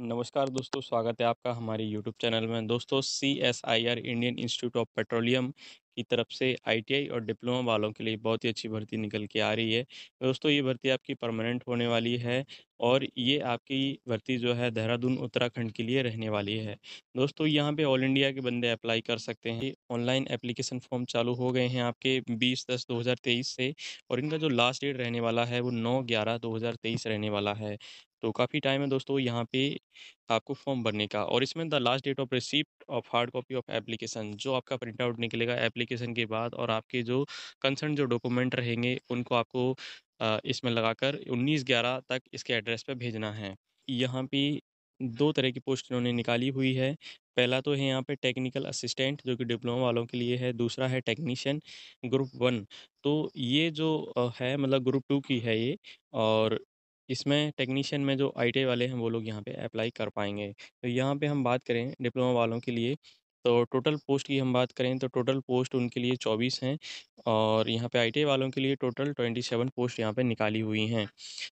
नमस्कार दोस्तों स्वागत है आपका हमारे यूट्यूब चैनल में दोस्तों C S I R Indian Institute of Petroleum की तरफ से आईटीआई और डिप्लोमा वालों के लिए बहुत ही अच्छी भर्ती निकल के आ रही है दोस्तों ये भर्ती आपकी परमानेंट होने वाली है और ये आपकी भर्ती जो है देहरादून उत्तराखंड के लिए रहने वाली है दोस्तों यहाँ पे ऑल इंडिया के बंदे अप्लाई कर सकते हैं ऑनलाइन एप्लीकेशन फॉर्म चालू हो गए हैं आपके 20 दस 2023 से और इनका जो लास्ट डेट रहने वाला है वो 9 ग्यारह 2023 रहने वाला है तो काफ़ी टाइम है दोस्तों यहाँ पे आपको फॉर्म भरने का और इसमें the last date of receipt of hard copy of application जो आपका प्रिंट आउट निकलेगा एप्लीकेशन के बाद और आपके जो कंसर्न जो डॉक्यूमेंट रहेंगे उनको आपको इसमें लगाकर 19 ग्यारह तक इसके एड्रेस पे भेजना है यहाँ पे दो तरह की पोस्ट इन्होंने निकाली हुई है पहला तो है यहाँ पे टेक्निकल असिस्टेंट जो कि डिप्लोमा वालों के लिए है दूसरा है टेक्नीशियन ग्रुप वन तो ये जो है मतलब ग्रुप टू की है ये और इसमें टेक्नीशियन में जो आई वाले हैं वो लोग यहाँ पे अप्लाई कर पाएंगे तो यहाँ पे हम बात करें डिप्लोमा वालों के लिए, तो टोटल पोस्ट की हम बात करें तो टोटल पोस्ट उनके लिए 24 हैं और यहाँ पे आई वालों के लिए टोटल 27 पोस्ट यहाँ पे निकाली हुई हैं।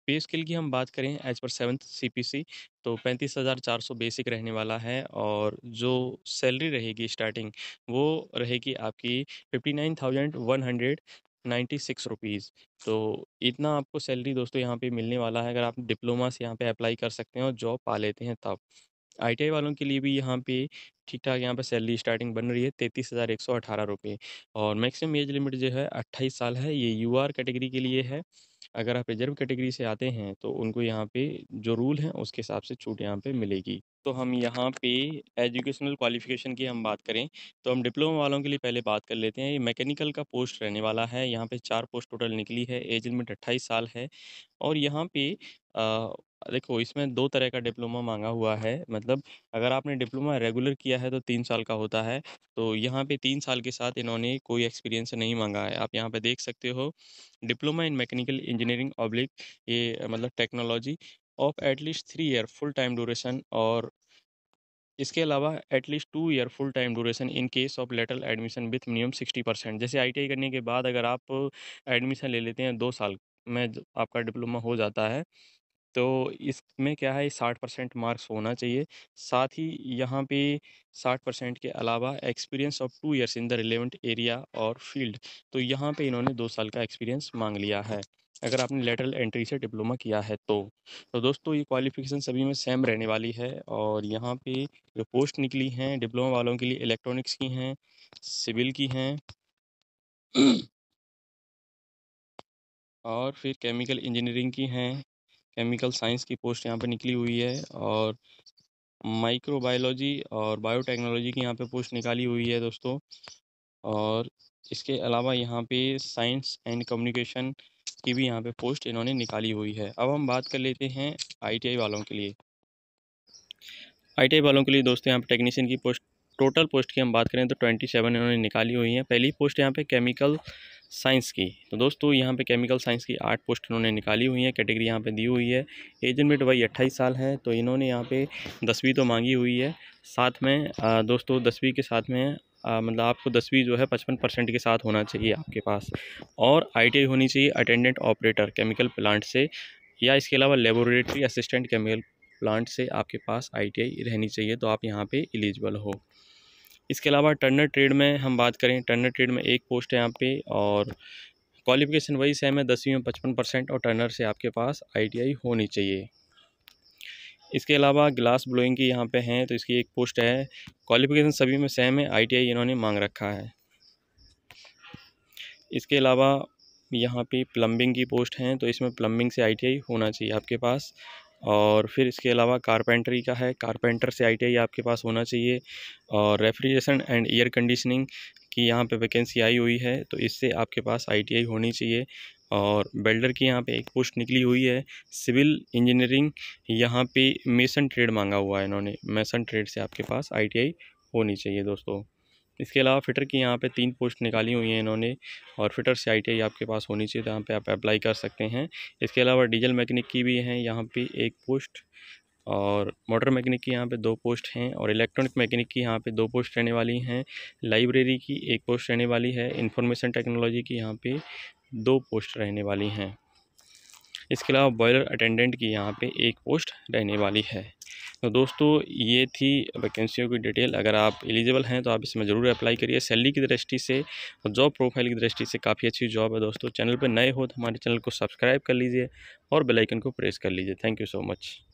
पे स्किल की हम बात करें एज़ पर सेवन्थ सीपीसी तो 35,400 बेसिक रहने वाला है और जो सैलरी रहेगी स्टार्टिंग वो रहेगी आपकी 59,100 नाइन्टी सिक्स रुपीज़ तो इतना आपको सैलरी दोस्तों यहाँ पे मिलने वाला है अगर आप डिप्लोमा से यहाँ पे अप्लाई कर सकते हैं और जॉब पा लेते हैं तब आईटीआई वालों के लिए भी यहाँ पे ठीक ठाक यहाँ पे सैलरी स्टार्टिंग बन रही है तैंतीस हज़ार एक सौ अठारह रुपये और मैक्सिमम एज लिमिट जो है अट्ठाईस साल है ये यू कैटेगरी के लिए है अगर आप रिजर्व कैटेगरी से आते हैं तो उनको यहाँ पे जो रूल हैं उसके हिसाब से छूट यहाँ पे मिलेगी तो हम यहाँ पे एजुकेशनल क्वालिफ़िकेशन की हम बात करें तो हम डिप्लोमा वालों के लिए पहले बात कर लेते हैं ये मैकेनिकल का पोस्ट रहने वाला है यहाँ पे चार पोस्ट टोटल निकली है एज लिमिट अट्ठाईस साल है और यहाँ पे आ, देखो इसमें दो तरह का डिप्लोमा मांगा हुआ है मतलब अगर आपने डिप्लोमा रेगुलर किया है तो तीन साल का होता है तो यहाँ पे तीन साल के साथ इन्होंने कोई एक्सपीरियंस नहीं मांगा है आप यहाँ पे देख सकते हो diploma in mechanical engineering oblique ये मतलब technology of at least three year full time duration और इसके अलावा at least two year full time duration in case of lateral admission with minimum sixty percent जैसे आईटीआई करने के बाद अगर आप एडमिशन ले लेते हैं दो साल में आपका डिप्लोमा हो जाता है तो इसमें क्या है साठ परसेंट मार्क्स होना चाहिए साथ ही यहाँ पे साठ परसेंट के अलावा experience of two years in the relevant area और फील्ड तो यहाँ पे इन्होंने दो साल का एक्सपीरियंस मांग लिया है अगर आपने लेटरल एंट्री से डिप्लोमा किया है तो तो दोस्तों ये क्वालिफिकेशन सभी में सेम रहने वाली है और यहाँ पे जो पोस्ट निकली हैं डिप्लोमा वालों के लिए इलेक्ट्रॉनिक्स की हैं सिविल की हैं और फिर केमिकल इंजीनियरिंग की हैं केमिकल साइंस की पोस्ट यहाँ पे निकली हुई है और माइक्रोबायोलॉजी और बायोटेक्नोलॉजी की यहाँ पे पोस्ट निकाली हुई है दोस्तों और इसके अलावा यहाँ पे साइंस एंड कम्युनिकेशन की भी यहाँ पे पोस्ट इन्होंने निकाली हुई है अब हम बात कर लेते हैं आईटीआई वालों के लिए आईटीआई वालों के लिए दोस्तों यहाँ पे टेक्नीशियन की पोस्ट टोटल पोस्ट की हम बात करें तो ट्वेंटी सेवन इन्होंने निकाली हुई है पहली पोस्ट यहाँ पर केमिकल साइंस की तो दोस्तों यहाँ पे केमिकल साइंस की आठ पोस्ट इन्होंने निकाली हुई है कैटेगरी यहाँ पे दी हुई है एज लिमिट भाई अट्ठाईस साल है तो इन्होंने यहाँ पे दसवीं तो मांगी हुई है साथ में आ, दोस्तों दसवीं के साथ में आ, मतलब आपको दसवीं जो है पचपन परसेंट के साथ होना चाहिए आपके पास और आई होनी चाहिए अटेंडेंट ऑपरेटर केमिकल प्लांट से या इसके अलावा लेबोरेटरी असिस्टेंट केमिकल प्लांट से आपके पास आई रहनी चाहिए तो आप यहाँ पर एलिजिबल हो इसके अलावा टर्नर ट्रेड में हम बात करें टर्नर ट्रेड में एक पोस्ट है यहाँ पे और क्वालिफिकेशन वही सेम है दसवीं में पचपन परसेंट और टर्नर से आपके पास आईटीआई होनी चाहिए इसके अलावा ग्लास ब्लोइंग की यहाँ पे हैं तो इसकी एक पोस्ट है क्वालिफिकेशन सभी में सेम है आईटीआई इन्होंने मांग रखा है इसके अलावा यहाँ पे प्लम्बिंग की पोस्ट हैं तो इसमें प्लम्बिंग से आईटीआई होना चाहिए आपके पास और फिर इसके अलावा कारपेंटरी का है कारपेंटर से आई आपके पास होना चाहिए और रेफ्रिजरेशन एंड एयर कंडीशनिंग की यहाँ पे वैकेंसी आई हुई है तो इससे आपके पास आईटीआई होनी चाहिए और बेल्डर की यहाँ पे एक पोस्ट निकली हुई है सिविल इंजीनियरिंग यहाँ पे मेसन ट्रेड मांगा हुआ है इन्होंने मेसन ट्रेड से आपके पास आईटीआई होनी चाहिए दोस्तों इसके अलावा फ़िटर की यहाँ पे तीन पोस्ट निकाली हुई हैं इन्होंने और फ़िटर से आई आपके पास होनी चाहिए जहाँ तो यहाँ पे आप अप्लाई कर सकते हैं इसके अलावा डीजल मैकेनिक की भी हैं यहाँ पे एक पोस्ट और मोटर मैकेनिक की यहाँ पे दो पोस्ट हैं और इलेक्ट्रॉनिक मैकेनिक की यहाँ पे दो पोस्ट रहने वाली हैं लाइब्रेरी की एक पोस्ट रहने वाली है इंफॉर्मेशन टेक्नोलॉजी की यहाँ पर दो पोस्ट रहने वाली हैं इसके अलावा बॉयलर अटेंडेंट की यहाँ पर एक पोस्ट रहने वाली है तो दोस्तों ये थी वैकेंसियों की डिटेल अगर आप एलिजिबल हैं तो आप इसमें ज़रूर अप्लाई करिए सैलरी की दृष्टि से और जॉब प्रोफाइल की दृष्टि से काफ़ी अच्छी जॉब है दोस्तों चैनल पर नए हो तो हमारे चैनल को सब्सक्राइब कर लीजिए और बेलाइकन को प्रेस कर लीजिए थैंक यू सो मच